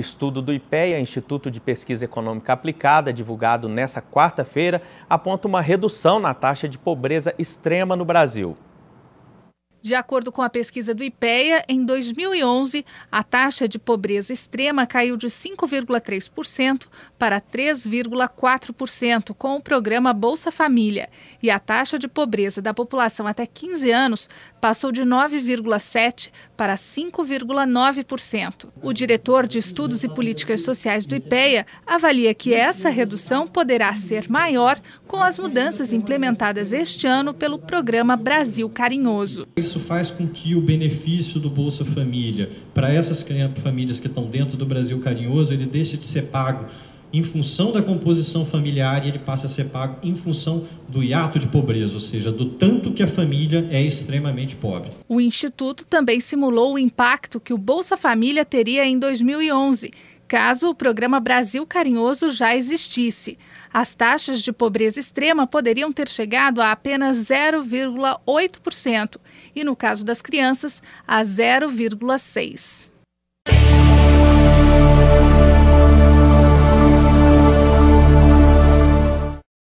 estudo do IPEA, Instituto de Pesquisa Econômica Aplicada, divulgado nesta quarta-feira, aponta uma redução na taxa de pobreza extrema no Brasil. De acordo com a pesquisa do IPEA, em 2011, a taxa de pobreza extrema caiu de 5,3% para 3,4% com o programa Bolsa Família. E a taxa de pobreza da população até 15 anos passou de 9,7% para 5,9%. O diretor de Estudos e Políticas Sociais do IPEA avalia que essa redução poderá ser maior com as mudanças implementadas este ano pelo programa Brasil Carinhoso isso faz com que o benefício do Bolsa Família para essas famílias que estão dentro do Brasil Carinhoso, ele deixe de ser pago em função da composição familiar e ele passa a ser pago em função do hiato de pobreza, ou seja, do tanto que a família é extremamente pobre. O Instituto também simulou o impacto que o Bolsa Família teria em 2011, caso o programa Brasil Carinhoso já existisse. As taxas de pobreza extrema poderiam ter chegado a apenas 0,8% e, no caso das crianças, a 0,6%.